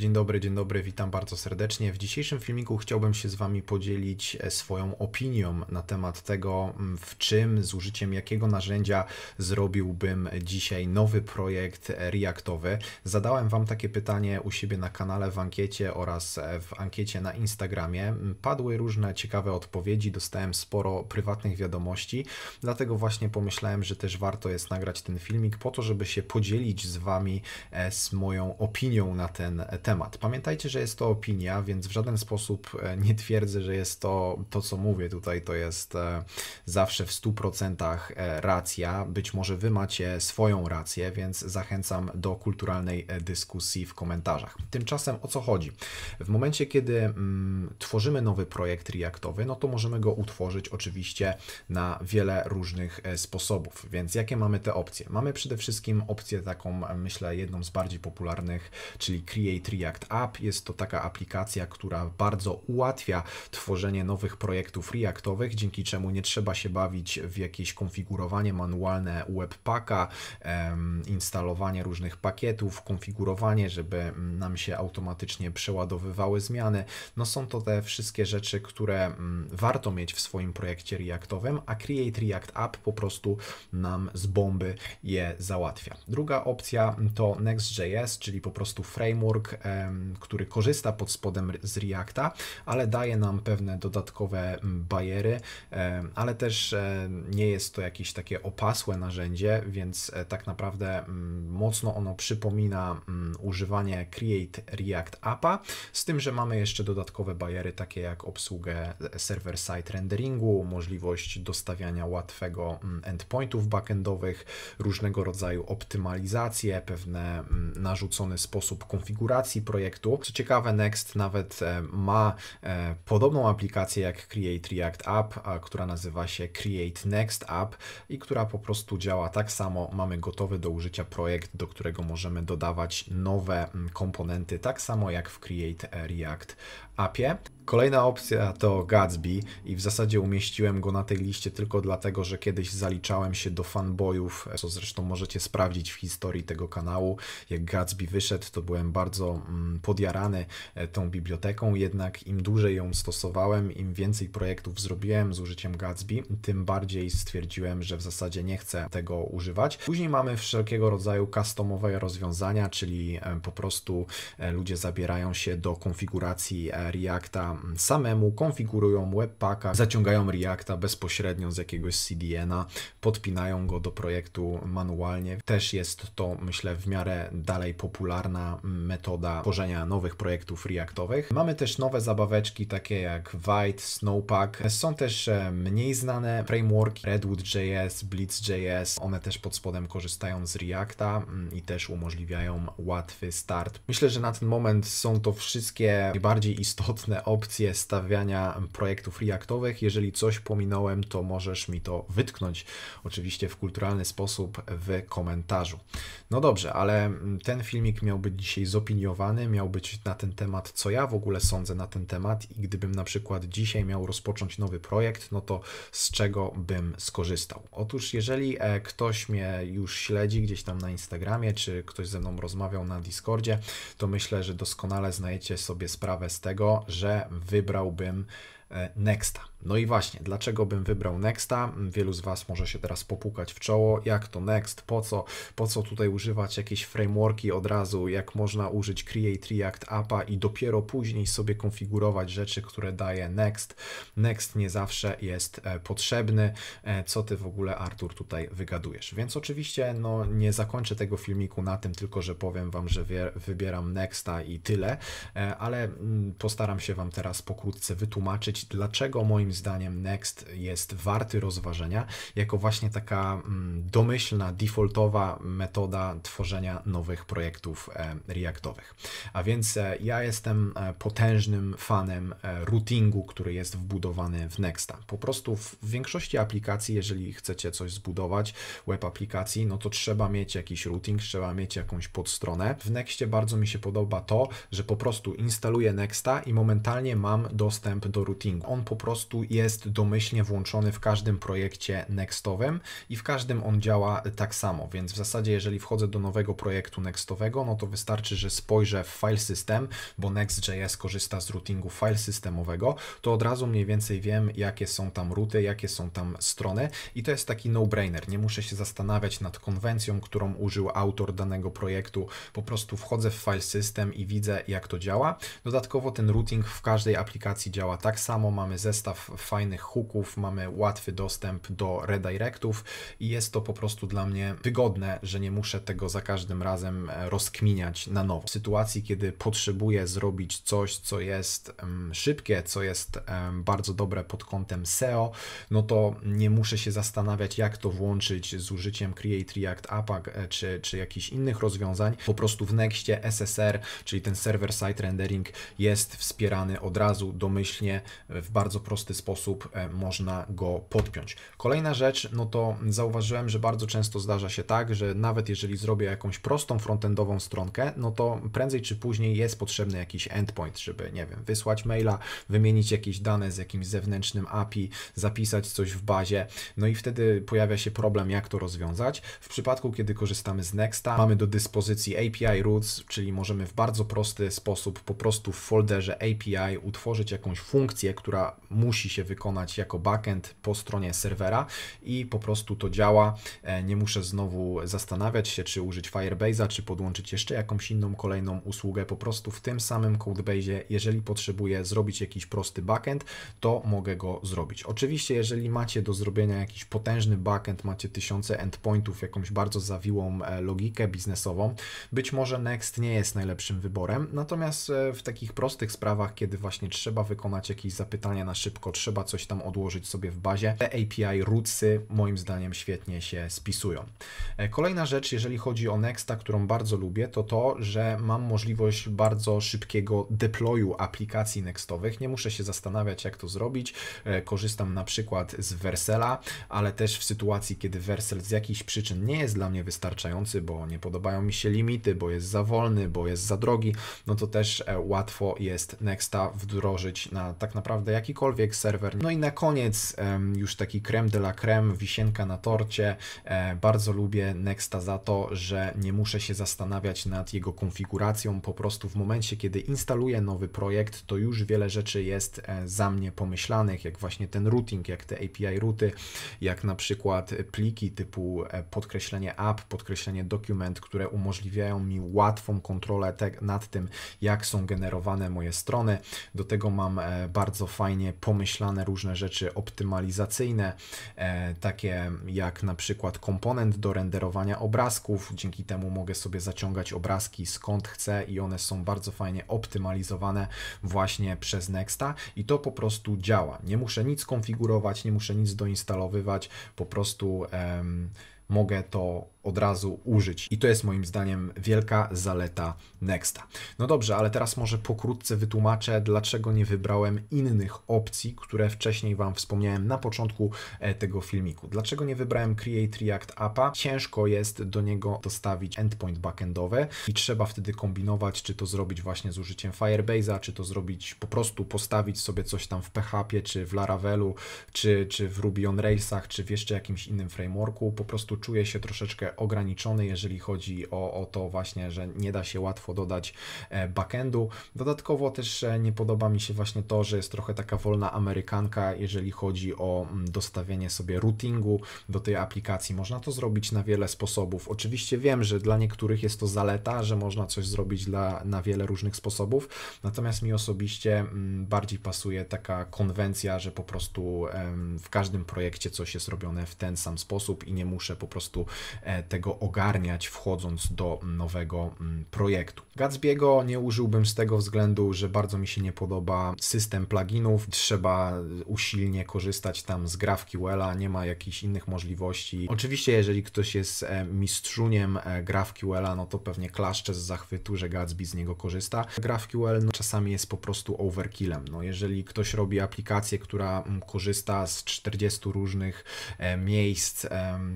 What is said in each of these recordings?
Dzień dobry, dzień dobry, witam bardzo serdecznie. W dzisiejszym filmiku chciałbym się z Wami podzielić e, swoją opinią na temat tego, mm, w czym, z użyciem jakiego narzędzia zrobiłbym dzisiaj nowy projekt e, Reactowy. Zadałem Wam takie pytanie u siebie na kanale w ankiecie oraz e, w ankiecie na Instagramie. Mm, padły różne ciekawe odpowiedzi, dostałem sporo prywatnych wiadomości, dlatego właśnie pomyślałem, że też warto jest nagrać ten filmik po to, żeby się podzielić z Wami z moją opinią na ten temat temat. Pamiętajcie, że jest to opinia, więc w żaden sposób e, nie twierdzę, że jest to, to co mówię tutaj, to jest e, zawsze w 100% e, racja. Być może wy macie swoją rację, więc zachęcam do kulturalnej dyskusji w komentarzach. Tymczasem o co chodzi? W momencie, kiedy mm, tworzymy nowy projekt Reactowy, no to możemy go utworzyć oczywiście na wiele różnych sposobów. Więc jakie mamy te opcje? Mamy przede wszystkim opcję taką, myślę, jedną z bardziej popularnych, czyli Create React React App. Jest to taka aplikacja, która bardzo ułatwia tworzenie nowych projektów Reactowych, dzięki czemu nie trzeba się bawić w jakieś konfigurowanie manualne webpacka, instalowanie różnych pakietów, konfigurowanie, żeby nam się automatycznie przeładowywały zmiany. No są to te wszystkie rzeczy, które mm, warto mieć w swoim projekcie Reactowym, a Create React App po prostu nam z bomby je załatwia. Druga opcja to Next.js, czyli po prostu framework który korzysta pod spodem z Reacta, ale daje nam pewne dodatkowe mm, bariery, ale też e, nie jest to jakieś takie opasłe narzędzie, więc e, tak naprawdę mm, mocno ono przypomina mm, używanie Create React Appa, z tym, że mamy jeszcze dodatkowe bariery takie jak obsługę e, server-side renderingu, możliwość dostawiania łatwego endpointów backendowych, różnego rodzaju optymalizacje, pewne narzucony sposób konfiguracji aplikacji projektu. Co ciekawe, Next nawet e, ma e, podobną aplikację jak Create React App, która nazywa się Create Next App i która po prostu działa tak samo. Mamy gotowy do użycia projekt, do którego możemy dodawać nowe komponenty, tak samo jak w Create React Appie. Kolejna opcja to Gatsby i w zasadzie umieściłem go na tej liście tylko dlatego, że kiedyś zaliczałem się do fanboyów, co zresztą możecie sprawdzić w historii tego kanału. Jak Gatsby wyszedł, to byłem bardzo mm, podjarany e, tą biblioteką, jednak im dłużej ją stosowałem, im więcej projektów zrobiłem z użyciem Gatsby, tym bardziej stwierdziłem, że w zasadzie nie chcę tego używać. Później mamy wszelkiego rodzaju customowe rozwiązania, czyli e, po prostu e, ludzie zabierają się do konfiguracji Reacta samemu, konfigurują webpacka, zaciągają Reacta bezpośrednio z jakiegoś CDN-a, podpinają go do projektu manualnie. Też jest to, myślę, w miarę dalej popularna metoda tworzenia nowych projektów Reactowych. Mamy też nowe zabaweczki takie jak White, Snowpack. Są też e, mniej znane frameworki Redwood.js, Blitz.js. One też pod spodem korzystają z Reacta mm, i też umożliwiają łatwy start. Myślę, że na ten moment są to wszystkie najbardziej istotne opcje opcję stawiania projektów Reactowych. Jeżeli coś pominąłem, to możesz mi to wytknąć, oczywiście w kulturalny sposób w komentarzu. No dobrze, ale mm, ten filmik miał być dzisiaj zopiniowany, miał być na ten temat, co ja w ogóle sądzę na ten temat i gdybym na przykład dzisiaj miał rozpocząć nowy projekt, no to z czego bym skorzystał? Otóż jeżeli e, ktoś mnie już śledzi gdzieś tam na Instagramie, czy ktoś ze mną rozmawiał na Discordzie, to myślę, że doskonale znajecie sobie sprawę z tego, że wybrałbym e, Nexta. No i właśnie, dlaczego bym wybrał Nexta? Wielu z Was może się teraz popukać w czoło. Jak to Next? Po co? Po co tutaj używać jakieś frameworki od razu? Jak można użyć Create React Appa i dopiero później sobie konfigurować rzeczy, które daje Next? Next nie zawsze jest e, potrzebny. E, co Ty w ogóle, Artur, tutaj wygadujesz? Więc oczywiście, no nie zakończę tego filmiku na tym, tylko że powiem Wam, że wybieram Nexta i tyle, e, ale mm, postaram się Wam teraz pokrótce wytłumaczyć, dlaczego moim moim zdaniem Next jest warty rozważenia jako właśnie taka mm, domyślna, defaultowa metoda tworzenia nowych projektów e, Reactowych. A więc e, ja jestem e, potężnym fanem routingu, który jest wbudowany w Nexta. Po prostu w większości aplikacji, jeżeli chcecie coś zbudować, web aplikacji, no to trzeba mieć jakiś routing, trzeba mieć jakąś podstronę. W Nextie bardzo mi się podoba to, że po prostu instaluję Nexta i momentalnie mam dostęp do routingu. On po prostu jest domyślnie włączony w każdym projekcie nextowym i w każdym on działa tak samo, więc w zasadzie jeżeli wchodzę do nowego projektu nextowego, no to wystarczy, że spojrzę w file system, bo Next.js korzysta z routingu file systemowego, to od razu mniej więcej wiem, jakie są tam ruty, jakie są tam strony i to jest taki no-brainer. Nie muszę się zastanawiać nad konwencją, którą użył autor danego projektu. Po prostu wchodzę w file system i widzę, jak to działa. Dodatkowo ten routing w każdej aplikacji działa tak samo. Mamy zestaw fajnych hooków, mamy łatwy dostęp do redirectów i jest to po prostu dla mnie wygodne, że nie muszę tego za każdym razem e, rozkminiać na nowo. W sytuacji, kiedy potrzebuję zrobić coś, co jest szybkie, co jest bardzo dobre pod kątem SEO, no to nie muszę się zastanawiać, jak to włączyć z użyciem Create React App, e, czy, czy jakichś innych rozwiązań. Po prostu w Nextie SSR, czyli ten server-side rendering jest wspierany od razu domyślnie e, w bardzo prosty sposób sposób e, można go podpiąć. Kolejna rzecz, no to zauważyłem, że bardzo często zdarza się tak, że nawet jeżeli zrobię jakąś prostą frontendową stronkę, no to prędzej czy później jest potrzebny jakiś endpoint, żeby, nie wiem, wysłać maila, wymienić jakieś dane z jakimś zewnętrznym API, zapisać coś w bazie, no i wtedy pojawia się problem, jak to rozwiązać. W przypadku, kiedy korzystamy z Nexta, mamy do dyspozycji API Roots, czyli możemy w bardzo prosty sposób po prostu w folderze API utworzyć jakąś funkcję, która musi się wykonać jako backend po stronie serwera i po prostu to działa. E, nie muszę znowu zastanawiać się, czy użyć Firebase'a, czy podłączyć jeszcze jakąś inną, kolejną usługę. Po prostu w tym samym codebase'ie, jeżeli potrzebuję zrobić jakiś prosty backend, to mogę go zrobić. Oczywiście, jeżeli macie do zrobienia jakiś potężny backend, macie tysiące endpointów, jakąś bardzo zawiłą e, logikę biznesową, być może Next nie jest najlepszym wyborem. Natomiast e, w takich prostych sprawach, kiedy właśnie trzeba wykonać jakieś zapytania na szybko, trzeba coś tam odłożyć sobie w bazie. Te API rootsy moim zdaniem świetnie się spisują. E, kolejna rzecz, jeżeli chodzi o Nexta, którą bardzo lubię, to to, że mam możliwość bardzo szybkiego deployu aplikacji Nextowych. Nie muszę się zastanawiać, jak to zrobić. E, korzystam na przykład z Versela, ale też w sytuacji, kiedy Versel z jakichś przyczyn nie jest dla mnie wystarczający, bo nie podobają mi się limity, bo jest za wolny, bo jest za drogi, no to też e, łatwo jest Nexta wdrożyć na tak naprawdę jakikolwiek serwer. No i na koniec już taki creme de la creme, wisienka na torcie. E, bardzo lubię Nexta za to, że nie muszę się zastanawiać nad jego konfiguracją. Po prostu w momencie, kiedy instaluję nowy projekt, to już wiele rzeczy jest e, za mnie pomyślanych, jak właśnie ten routing, jak te API ruty, jak na przykład pliki typu e, podkreślenie app, podkreślenie dokument, które umożliwiają mi łatwą kontrolę te, nad tym, jak są generowane moje strony. Do tego mam bardzo fajnie pomyślane wymyślane różne rzeczy optymalizacyjne, e, takie jak na przykład komponent do renderowania obrazków. Dzięki temu mogę sobie zaciągać obrazki skąd chcę i one są bardzo fajnie optymalizowane właśnie przez Nexta i to po prostu działa. Nie muszę nic konfigurować, nie muszę nic doinstalowywać, po prostu um, mogę to od razu użyć. I to jest moim zdaniem wielka zaleta Nexta. No dobrze, ale teraz może pokrótce wytłumaczę, dlaczego nie wybrałem innych opcji, które wcześniej Wam wspomniałem na początku e, tego filmiku. Dlaczego nie wybrałem Create React Appa? Ciężko jest do niego dostawić endpoint backendowe i trzeba wtedy kombinować, czy to zrobić właśnie z użyciem Firebase'a, czy to zrobić po prostu postawić sobie coś tam w PHP, czy w Laravelu, czy, czy w Ruby on Railsach, czy w jeszcze jakimś innym frameworku. Po prostu czuję się troszeczkę ograniczony, jeżeli chodzi o, o to właśnie, że nie da się łatwo dodać e, backendu. Dodatkowo też e, nie podoba mi się właśnie to, że jest trochę taka wolna amerykanka, jeżeli chodzi o mm, dostawienie sobie routingu do tej aplikacji. Można to zrobić na wiele sposobów. Oczywiście wiem, że dla niektórych jest to zaleta, że można coś zrobić dla, na wiele różnych sposobów, natomiast mi osobiście mm, bardziej pasuje taka konwencja, że po prostu w każdym projekcie coś jest robione w ten sam sposób i nie muszę po prostu e, tego ogarniać, wchodząc do nowego mm, projektu. Gatsby'ego nie użyłbym z tego względu, że bardzo mi się nie podoba system pluginów. Trzeba usilnie korzystać tam z GraphQL'a, nie ma jakichś innych możliwości. Oczywiście, jeżeli ktoś jest e, mistrzuniem e, GraphQL'a, no to pewnie klaszcze z zachwytu, że Gatsby z niego korzysta. GraphQL no, czasami jest po prostu overkillem. No, jeżeli ktoś robi aplikację, która mm, korzysta z 40 różnych e, miejsc,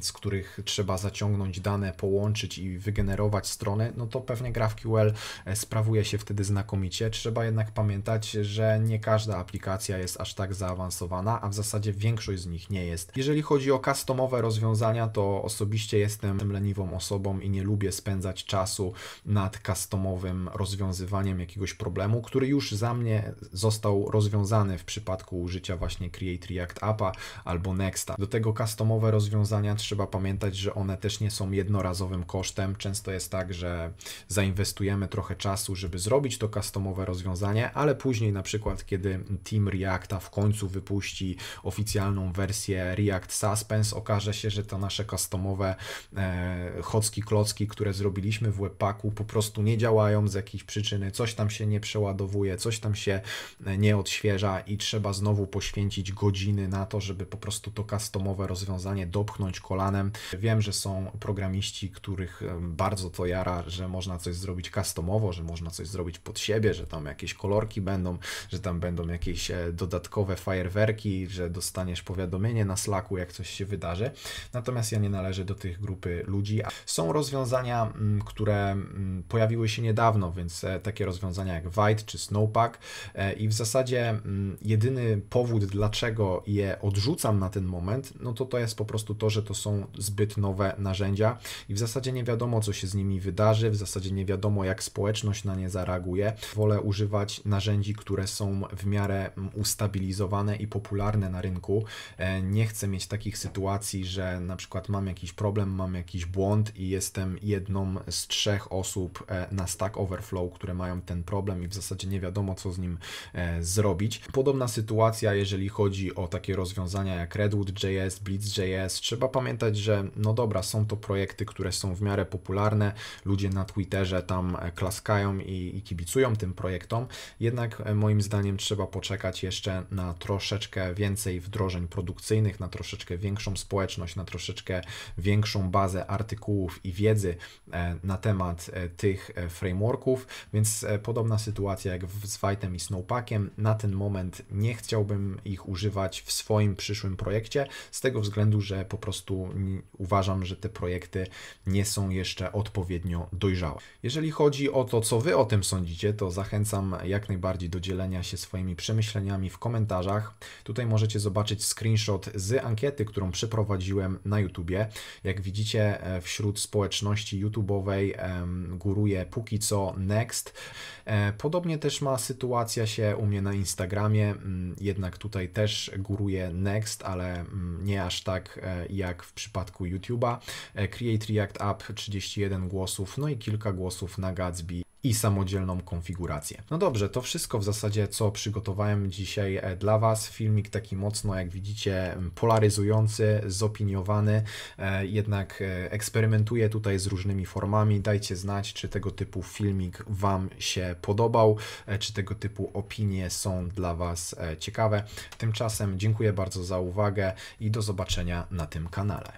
z których trzeba zaciągnąć wyciągnąć dane, połączyć i wygenerować strony, no to pewnie GraphQL e, sprawuje się wtedy znakomicie. Trzeba jednak pamiętać, że nie każda aplikacja jest aż tak zaawansowana, a w zasadzie większość z nich nie jest. Jeżeli chodzi o customowe rozwiązania, to osobiście jestem leniwą osobą i nie lubię spędzać czasu nad customowym rozwiązywaniem jakiegoś problemu, który już za mnie został rozwiązany w przypadku użycia właśnie Create React Appa albo Nexta. Do tego customowe rozwiązania trzeba pamiętać, że one też niekoniecznie są jednorazowym kosztem. Często jest tak, że zainwestujemy trochę czasu, żeby zrobić to customowe rozwiązanie, ale później na przykład, kiedy Team Reacta w końcu wypuści oficjalną wersję React Suspense, okaże się, że to nasze customowe e, chocki klocki, które zrobiliśmy w webpacku po prostu nie działają z jakiejś przyczyny, coś tam się nie przeładowuje, coś tam się e, nie odświeża i trzeba znowu poświęcić godziny na to, żeby po prostu to customowe rozwiązanie dopchnąć kolanem. Wiem, że są programiści, których bardzo to jara, że można coś zrobić customowo, że można coś zrobić pod siebie, że tam jakieś kolorki będą, że tam będą jakieś e, dodatkowe fajerwerki, że dostaniesz powiadomienie na Slacku, jak coś się wydarzy. Natomiast ja nie należę do tych grupy ludzi. Są rozwiązania, mm, które mm, pojawiły się niedawno, więc e, takie rozwiązania jak White czy Snowpack e, i w zasadzie mm, jedyny powód, dlaczego je odrzucam na ten moment, no to to jest po prostu to, że to są zbyt nowe narzędzia narzędzia i w zasadzie nie wiadomo, co się z nimi wydarzy, w zasadzie nie wiadomo, jak społeczność na nie zareaguje. Wolę używać narzędzi, które są w miarę mm, ustabilizowane i popularne na rynku. E, nie chcę mieć takich sytuacji, że na przykład mam jakiś problem, mam jakiś błąd i jestem jedną z trzech osób e, na Stack Overflow, które mają ten problem i w zasadzie nie wiadomo, co z nim e, zrobić. Podobna sytuacja, jeżeli chodzi o takie rozwiązania jak Redwood.js, Blitz.js. Trzeba pamiętać, że no dobra, są to to projekty, które są w miarę popularne, ludzie na Twitterze tam e, klaskają i, i kibicują tym projektom, jednak e, moim zdaniem trzeba poczekać jeszcze na troszeczkę więcej wdrożeń produkcyjnych, na troszeczkę większą społeczność, na troszeczkę większą bazę artykułów i wiedzy e, na temat tych frameworków, więc podobna sytuacja jak z White'em i Snowpackiem. Na ten moment nie chciałbym ich używać w swoim przyszłym projekcie, z tego względu, że po prostu uważam, że te projekty nie są jeszcze odpowiednio dojrzałe. Jeżeli chodzi o to, co Wy o tym sądzicie, to zachęcam jak najbardziej do dzielenia się swoimi przemyśleniami w komentarzach. Tutaj możecie zobaczyć screenshot z ankiety, którą przeprowadziłem na YouTubie. Jak widzicie, e, wśród społeczności YouTube'owej góruje póki co Next. E, podobnie też ma sytuacja się u mnie na Instagramie, mm, jednak tutaj też góruje Next, ale mm, nie aż tak e, jak w przypadku YouTube'a. E, Create React App 31 głosów, no i kilka głosów na Gatsby i samodzielną konfigurację. No dobrze, to wszystko w zasadzie, co przygotowałem dzisiaj e, dla Was. Filmik taki mocno, jak widzicie, polaryzujący, zopiniowany, e, jednak eksperymentuję tutaj z różnymi formami. Dajcie znać, czy tego typu filmik Wam się podobał, czy tego typu opinie są dla Was ciekawe. Tymczasem dziękuję bardzo za uwagę i do zobaczenia na tym kanale.